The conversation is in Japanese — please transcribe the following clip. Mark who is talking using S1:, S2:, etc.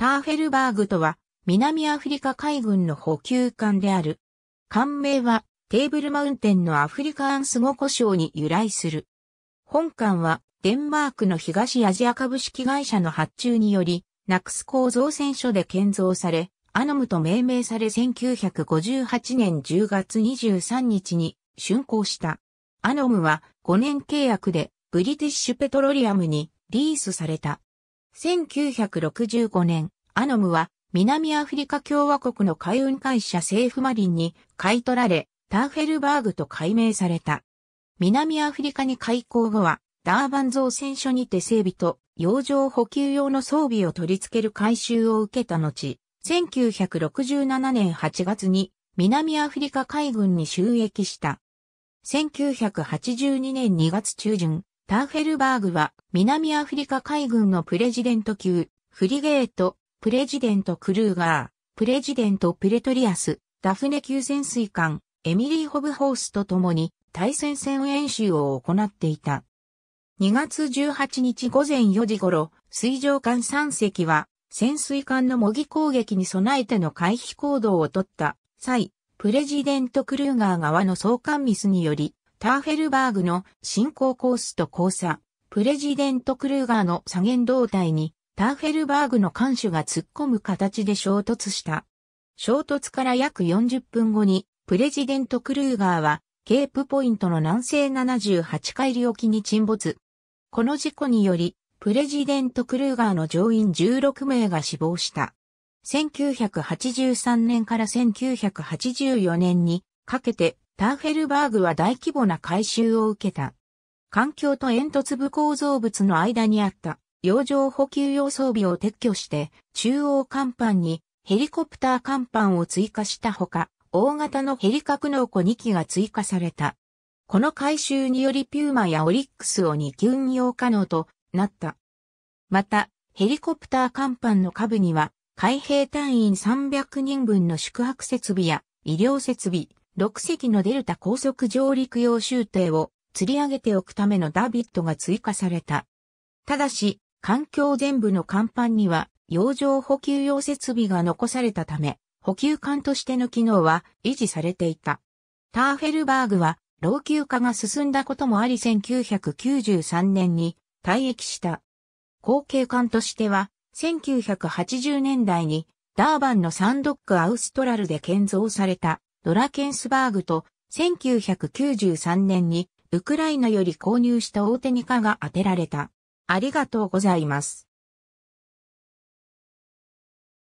S1: ターフェルバーグとは、南アフリカ海軍の補給艦である。艦名は、テーブルマウンテンのアフリカアンスショ称に由来する。本艦は、デンマークの東アジア株式会社の発注により、ナクス構造船所で建造され、アノムと命名され1958年10月23日に竣工した。アノムは5年契約でブリティッシュペトロリアムにリースされた。1965年、アノムは南アフリカ共和国の海運会社セーフマリンに買い取られ、ターフェルバーグと改名された。南アフリカに開港後は、ダーバン造船所にて整備と洋上補給用の装備を取り付ける改修を受けた後、1967年8月に南アフリカ海軍に収益した。1982年2月中旬、ターフェルバーグは南アフリカ海軍のプレジデント級、フリゲート、プレジデントクルーガー、プレジデントプレトリアス、ダフネ級潜水艦、エミリー・ホブホースと共に対戦戦演習を行っていた。2月18日午前4時頃、水上艦3隻は潜水艦の模擬攻撃に備えての回避行動をとった際、プレジデントクルーガー側の相関ミスにより、ターフェルバーグの進行コースと交差、プレジデントクルーガーの左舷胴体にターフェルバーグの艦首が突っ込む形で衝突した。衝突から約40分後に、プレジデントクルーガーは、ケープポイントの南西78海里沖に沈没。この事故により、プレジデントクルーガーの乗員16名が死亡した。1983年から1984年にかけてターフェルバーグは大規模な改修を受けた。環境と煙突部構造物の間にあった洋上補給用装備を撤去して中央甲板にヘリコプター甲板を追加したほか、大型のヘリ格納庫2機が追加された。この改修によりピューマやオリックスを2機運用可能となった。また、ヘリコプター甲板の下部には海兵隊員300人分の宿泊設備や医療設備、6隻のデルタ高速上陸用終艇を釣り上げておくためのダビットが追加された。ただし、環境全部の甲板には洋上補給用設備が残されたため、補給艦としての機能は維持されていた。ターフェルバーグは老朽化が進んだこともあり1993年に退役した。後継艦としては1980年代にダーバンのサンドックアウストラルで建造されたドラケンスバーグと1993年にウクライナより購入した大手ニカが当てられた。ありがとうございます。